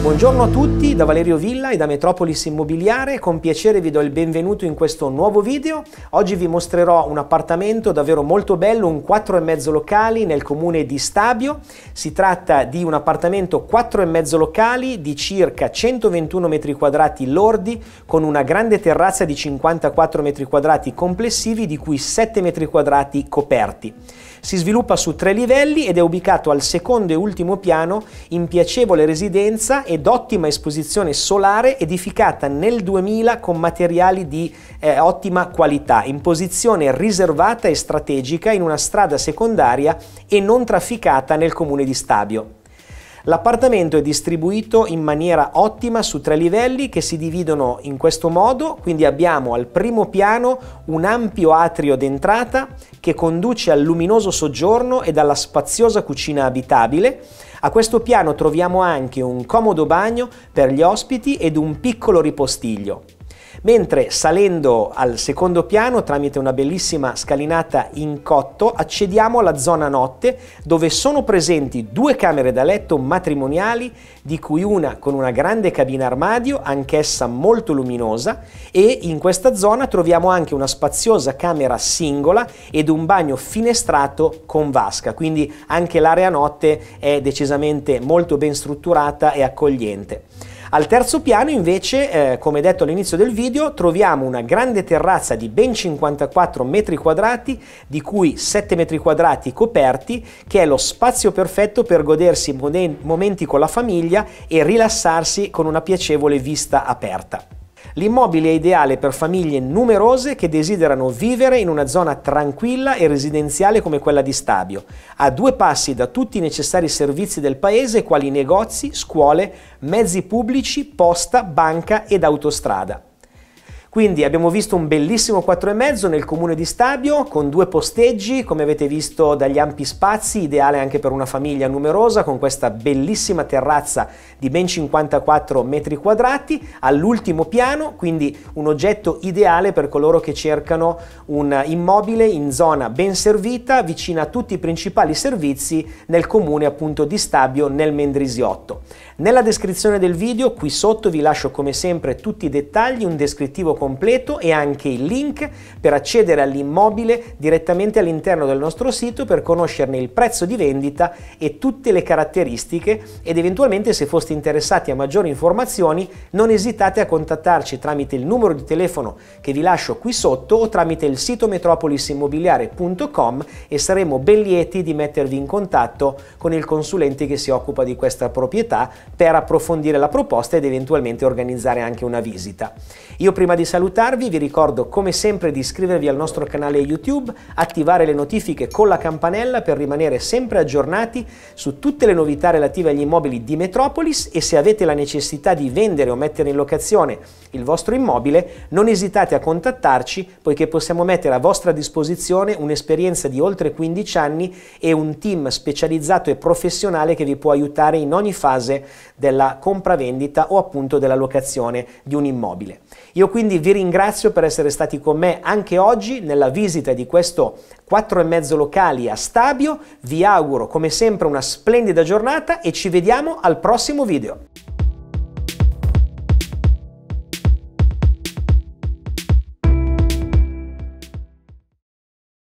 Buongiorno a tutti da Valerio Villa e da Metropolis Immobiliare, con piacere vi do il benvenuto in questo nuovo video. Oggi vi mostrerò un appartamento davvero molto bello, un 4,5 locali nel comune di Stabio. Si tratta di un appartamento 4,5 locali di circa 121 metri quadrati lordi, con una grande terrazza di 54 metri quadrati complessivi, di cui 7 metri quadrati coperti. Si sviluppa su tre livelli ed è ubicato al secondo e ultimo piano in piacevole residenza ed ottima esposizione solare edificata nel 2000 con materiali di eh, ottima qualità, in posizione riservata e strategica in una strada secondaria e non trafficata nel comune di Stabio. L'appartamento è distribuito in maniera ottima su tre livelli che si dividono in questo modo, quindi abbiamo al primo piano un ampio atrio d'entrata che conduce al luminoso soggiorno e alla spaziosa cucina abitabile. A questo piano troviamo anche un comodo bagno per gli ospiti ed un piccolo ripostiglio mentre salendo al secondo piano tramite una bellissima scalinata in cotto accediamo alla zona notte dove sono presenti due camere da letto matrimoniali di cui una con una grande cabina armadio anch'essa molto luminosa e in questa zona troviamo anche una spaziosa camera singola ed un bagno finestrato con vasca quindi anche l'area notte è decisamente molto ben strutturata e accogliente. Al terzo piano invece, eh, come detto all'inizio del video, troviamo una grande terrazza di ben 54 metri quadrati, di cui 7 metri quadrati coperti, che è lo spazio perfetto per godersi momenti con la famiglia e rilassarsi con una piacevole vista aperta. L'immobile è ideale per famiglie numerose che desiderano vivere in una zona tranquilla e residenziale come quella di Stabio, a due passi da tutti i necessari servizi del paese quali negozi, scuole, mezzi pubblici, posta, banca ed autostrada. Quindi abbiamo visto un bellissimo 4,5 nel comune di Stabio con due posteggi, come avete visto dagli ampi spazi, ideale anche per una famiglia numerosa con questa bellissima terrazza di ben 54 metri quadrati all'ultimo piano, quindi un oggetto ideale per coloro che cercano un immobile in zona ben servita, vicina a tutti i principali servizi nel comune appunto di Stabio nel Mendrisiotto. Nella descrizione del video qui sotto vi lascio come sempre tutti i dettagli, un descrittivo completo e anche il link per accedere all'immobile direttamente all'interno del nostro sito per conoscerne il prezzo di vendita e tutte le caratteristiche ed eventualmente se foste interessati a maggiori informazioni non esitate a contattarci tramite il numero di telefono che vi lascio qui sotto o tramite il sito metropolisimmobiliare.com e saremo ben lieti di mettervi in contatto con il consulente che si occupa di questa proprietà per approfondire la proposta ed eventualmente organizzare anche una visita. Io prima di salutarvi vi ricordo come sempre di iscrivervi al nostro canale YouTube, attivare le notifiche con la campanella per rimanere sempre aggiornati su tutte le novità relative agli immobili di Metropolis e se avete la necessità di vendere o mettere in locazione il vostro immobile non esitate a contattarci poiché possiamo mettere a vostra disposizione un'esperienza di oltre 15 anni e un team specializzato e professionale che vi può aiutare in ogni fase della compravendita o appunto della locazione di un immobile. Io quindi vi ringrazio per essere stati con me anche oggi nella visita di questo mezzo locali a Stabio. Vi auguro come sempre una splendida giornata e ci vediamo al prossimo video.